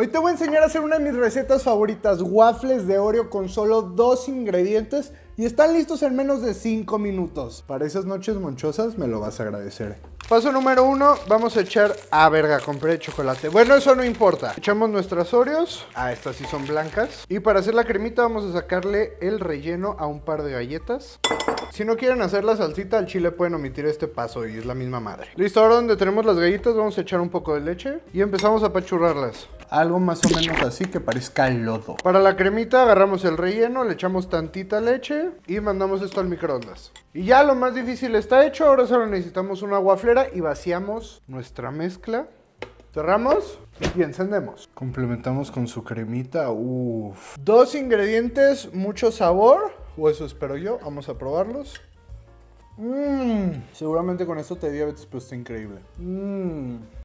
Hoy te voy a enseñar a hacer una de mis recetas favoritas, waffles de Oreo con solo dos ingredientes y están listos en menos de 5 minutos. Para esas noches monchosas me lo vas a agradecer. Paso número uno, vamos a echar... a ah, verga, compré chocolate. Bueno, eso no importa. Echamos nuestras Oreos. Ah, estas sí son blancas. Y para hacer la cremita vamos a sacarle el relleno a un par de galletas. Si no quieren hacer la salsita al chile pueden omitir este paso y es la misma madre. Listo, ahora donde tenemos las galletas vamos a echar un poco de leche y empezamos a apachurrarlas algo más o menos así que parezca lodo. Para la cremita agarramos el relleno, le echamos tantita leche y mandamos esto al microondas. Y ya lo más difícil está hecho, ahora solo necesitamos una guaflera y vaciamos nuestra mezcla. Cerramos y encendemos. Complementamos con su cremita, uff. Dos ingredientes, mucho sabor, o eso espero yo, vamos a probarlos. Mmm, seguramente con esto te diabetes, pero está increíble. Mmm.